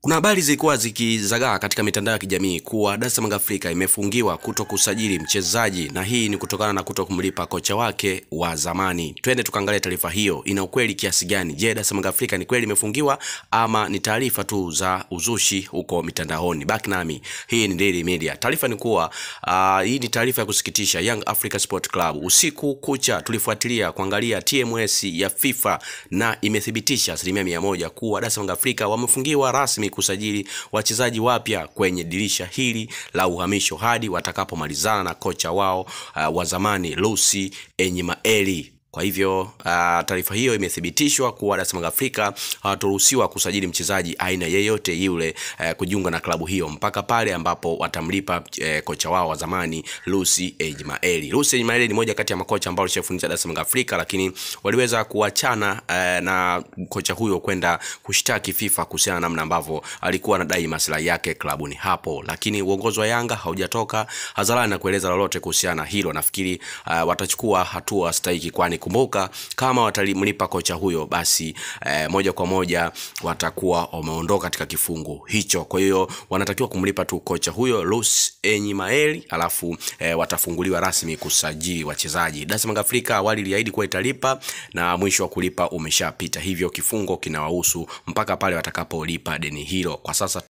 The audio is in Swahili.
kuna habari zilikuwa zikizagaa katika mitandao ya kijamii kuwa Dar es Salaam Afrika imefungiwa kuto kusajili mchezaji, na hii ni kutokana na kuto kumlipa kocha wake wa zamani. Twende tukaangalia taarifa hiyo ina ukweli kiasi gani. Je, Dar es Salaam Afrika ni kweli imefungiwa ama ni taarifa tu za uzushi huko mitandaoni? Baki nami, hii ni Daily Media. Taarifa ni kuwa uh, hii ni taarifa ya kusikitisha. Young Africa Sport Club usiku kucha tulifuatilia kuangalia TMS ya FIFA na imethibitisha asilimia mia moja kuwa Dar es Salaam Afrika wamefungiwa rasmi ni kusajili wachezaji wapya kwenye dirisha hili la uhamisho hadi watakapomalizana na kocha wao uh, wa zamani Lucy Enyemaeli kwa hivyo uh, taarifa hiyo imethibitishwa kuwa Dar Afrika hawataruhusiwa uh, kusajili mchezaji aina yeyote yule uh, kujiunga na klabu hiyo mpaka pale ambapo watamlipa uh, kocha wao wa zamani Lucy Ejmaeli. Lucy Ejmaeli ni moja kati ya makocha ambao alishafundisha Dar Afrika, lakini waliweza kuachana uh, na kocha huyo kwenda kushtaki FIFA kuhusiana na namna ambavyo alikuwa anadai maslahi yake klabuni hapo, lakini uongozi wa Yanga haujatoka hadharani na kueleza lolote kuhusiana na hilo. Nafikiri uh, watachukua hatua stahiki kwani Kumbuka kama watamlipa kocha huyo, basi eh, moja kwa moja watakuwa wameondoka katika kifungu hicho. Kwa hiyo wanatakiwa kumlipa tu kocha huyo Luis Enyimaeli, alafu eh, watafunguliwa rasmi kusajili wachezaji. Dasam Afrika awali iliahidi kuwa italipa na mwisho wa kulipa umeshapita, hivyo kifungo kinawahusu mpaka pale watakapolipa deni hilo. Kwa sasa